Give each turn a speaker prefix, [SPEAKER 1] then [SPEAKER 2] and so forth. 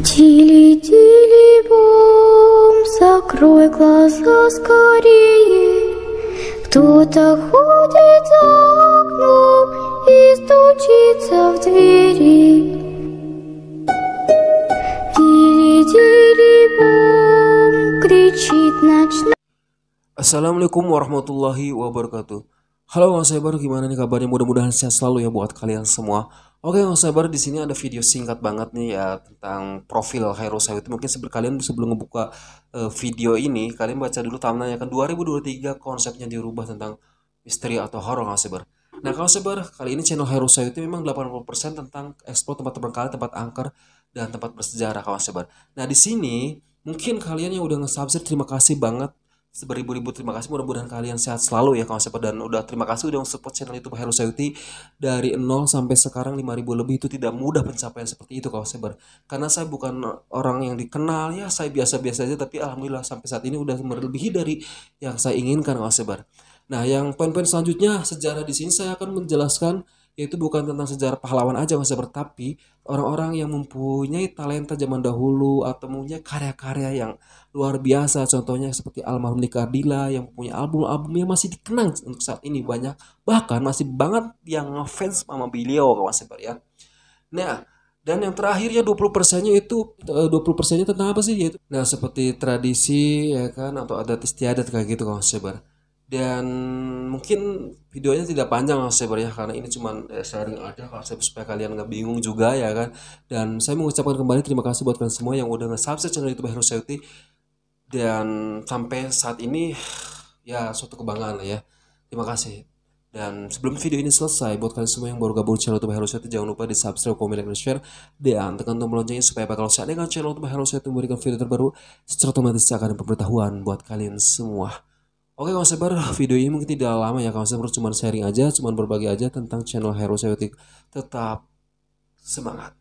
[SPEAKER 1] Тили-тили, бом, закрой глаза скорее. Кто-то ходит за окном и стучится в двери. Тили-тили, бом, кричит ночной... Assalamualaikum warahmatullahi wabarakatuh. Halo, saya baru gimana nih kabarnya? Mudah-mudahan sehat selalu ya buat kalian semua. Oke, nggak sabar di sini ada video singkat banget nih ya tentang profil Hero Sayuti. Mungkin sebelum kalian sebelum ngebuka uh, video ini, kalian baca dulu thumbnailnya kan 2023 konsepnya dirubah tentang misteri atau horor nggak sabar. Nah, kalau sabar, kali ini channel Hero Sayuti memang 80% tentang ekspor tempat terbengkalai, tempat angker, dan tempat bersejarah kawan sabar. Nah di sini mungkin kalian yang udah nge-subscribe terima kasih banget Seberibu-ribu terima kasih. Mudah-mudahan kalian sehat selalu ya kawan sepeda dan udah terima kasih udah support channel YouTube Hero Sayuti dari 0 sampai sekarang 5000 lebih itu tidak mudah pencapaian seperti itu kawan sebar. Karena saya bukan orang yang dikenal ya, saya biasa-biasa aja tapi alhamdulillah sampai saat ini udah melebihi dari yang saya inginkan kawan sebar. Nah, yang poin-poin selanjutnya sejarah di sini saya akan menjelaskan yaitu bukan tentang sejarah pahlawan aja mas tapi orang-orang yang mempunyai talenta zaman dahulu atau punya karya-karya yang luar biasa contohnya seperti almarhum Nikardila yang punya album-album yang masih dikenang untuk saat ini banyak bahkan masih banget yang ngefans sama beliau mas Sebar ya nah dan yang terakhir terakhirnya 20 persennya itu 20 eh, persennya tentang apa sih yaitu nah seperti tradisi ya kan atau adat istiadat kayak gitu mas sebar dan mungkin videonya tidak panjang Mas ya karena ini cuma eh, sharing aja kalau saya supaya kalian nggak bingung juga ya kan dan saya mengucapkan kembali terima kasih buat kalian semua yang udah nge-subscribe channel YouTube Hero Safety dan sampai saat ini ya suatu kebanggaan lah ya terima kasih dan sebelum video ini selesai, buat kalian semua yang baru gabung channel YouTube Hero Safety, jangan lupa di subscribe, komen, dan share, dan tekan tombol loncengnya supaya bakal saya dengan channel YouTube Hero Safety memberikan video terbaru, secara otomatis akan ada pemberitahuan buat kalian semua. Oke kawan sebar, video ini mungkin tidak lama ya kawan sebar, cuman sharing aja, cuma berbagi aja tentang channel Hero Seutik. Tetap semangat.